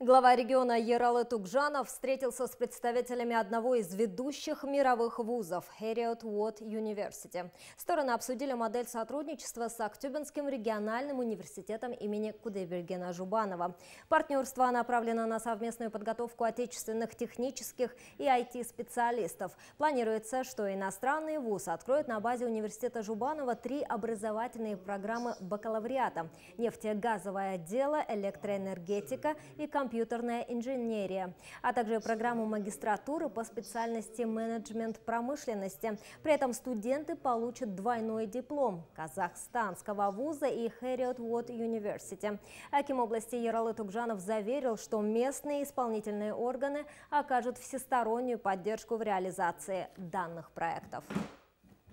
Глава региона Ералы Тукжанов встретился с представителями одного из ведущих мировых вузов – Harriet Wood University. Стороны обсудили модель сотрудничества с Актюбинским региональным университетом имени Кудайбергена Жубанова. Партнерство направлено на совместную подготовку отечественных технических и IT-специалистов. Планируется, что иностранный вуз откроет на базе университета Жубанова три образовательные программы бакалавриата – нефтегазовое дело, электроэнергетика и компьютер компьютерная инженерия, а также программу магистратуры по специальности менеджмент промышленности. При этом студенты получат двойной диплом казахстанского вуза и Хэриот Уотт Университи. Аким области Яралы Тугжанов заверил, что местные исполнительные органы окажут всестороннюю поддержку в реализации данных проектов.